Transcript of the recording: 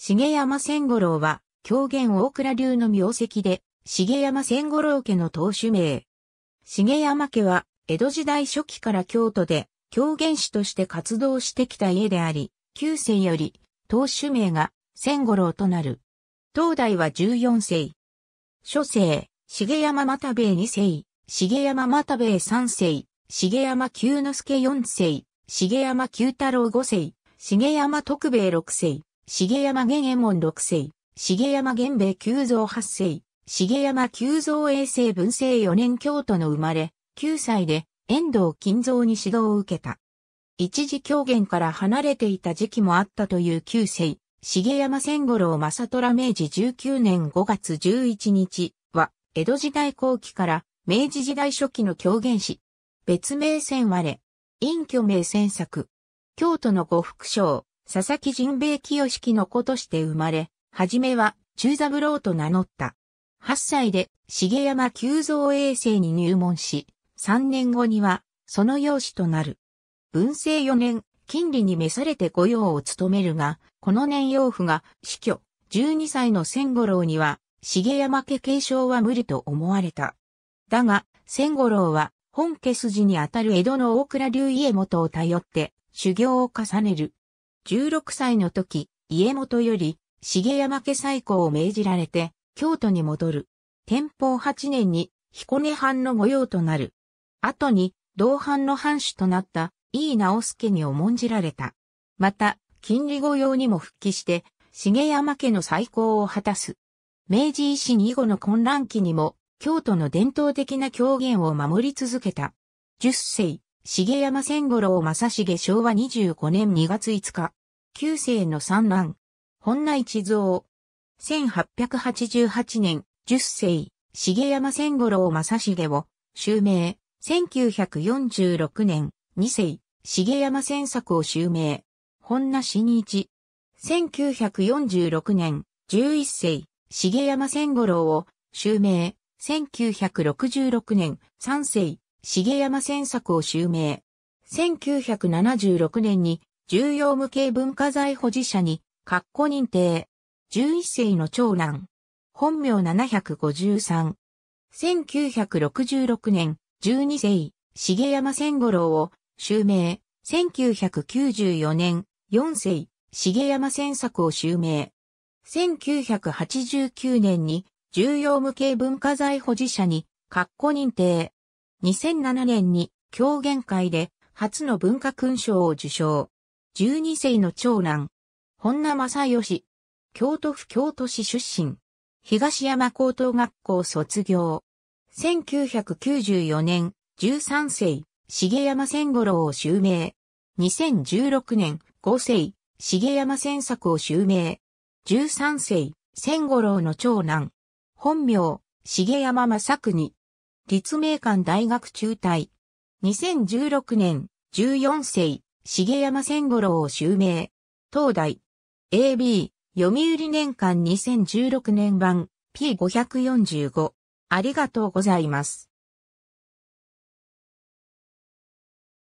重山千五郎は、狂言大倉流の名跡で、重山千五郎家の当主名。重山家は、江戸時代初期から京都で、狂言師として活動してきた家であり、旧世より、当主名が、千五郎となる。当代は14世。諸世、重山又兵衛二世、重山又兵衛三世、重山九之助四世、重山九太郎五世、重山徳兵衛六世。重山玄右衛門六世、重山玄米九蔵八世、重山九蔵衛生文政四年京都の生まれ、九歳で遠藤金蔵に指導を受けた。一時狂言から離れていた時期もあったという九世、重山千五郎正虎明治十九年五月十一日は、江戸時代後期から明治時代初期の狂言師。別名千割れ。隠居名千作。京都の呉福商、佐々木陣兵衛清式の子として生まれ、はじめは中三郎と名乗った。8歳で重山急造衛星に入門し、3年後にはその養子となる。文政4年、金利に召されて御用を務めるが、この年養父が死去、12歳の千五郎には、重山家継承は無理と思われた。だが、千五郎は、本家筋にあたる江戸の大倉流家元を頼って、修行を重ねる。16歳の時、家元より、重山家再興を命じられて、京都に戻る。天保8年に、彦根藩の御用となる。後に、同藩の藩主となった、井伊直助に重んじられた。また、金利御用にも復帰して、重山家の再興を果たす。明治維新以後の混乱期にも、京都の伝統的な狂言を守り続けた。10世、重山千五郎正成昭和25年2月5日。九世の三男、本内地蔵。1888年、十世、重山千五郎正重を、襲名。1946年、二世、重山千作を襲名。本名新一。1946年、11世、重山千五郎を、襲名。1966年、三世、重山千作を襲名。1976年に、重要無形文化財保持者に、括弧認定。11世の長男。本名753。1966年、12世、重山千五郎を、襲名。1994年、4世、重山千作を襲名。1989年に、重要無形文化財保持者に、括弧認定。2007年に、狂言会で、初の文化勲章を受賞。12世の長男、本名正義、京都府京都市出身、東山高等学校卒業。1994年、13世、重山千五郎を襲名。2016年、5世、重山千作を襲名。13世、千五郎の長男。本名、重山正国。立命館大学中退。2016年、14世、重山千五郎を襲名。東大。AB、読売年間2016年版 P545。ありがとうございます。